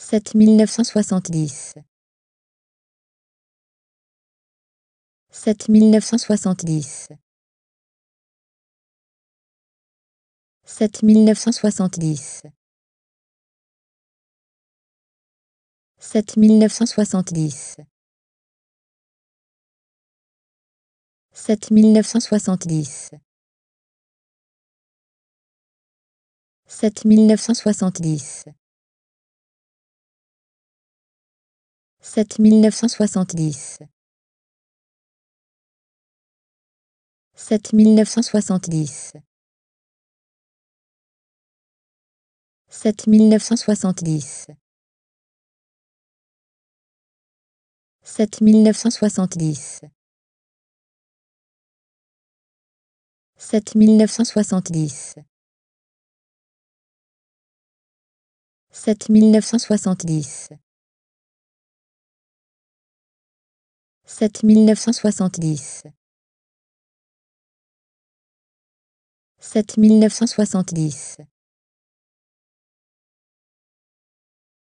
sept mille neuf cent soixante-dix sept mille neuf cent soixante-dix sept mille neuf cent soixante dix sept mille neuf cent soixante-dix sept mille neuf cent soixante-dix sept mille neuf cent soixante dix sept mille neuf cent soixante-dix. sept mille neuf cent soixante-dix. sept mille neuf cent soixante-dix. sept mille neuf cent soixante-dix. sept mille neuf cent soixante-dix. sept mille neuf cent soixante sept mille neuf cent soixante-dix sept mille neuf cent soixante-dix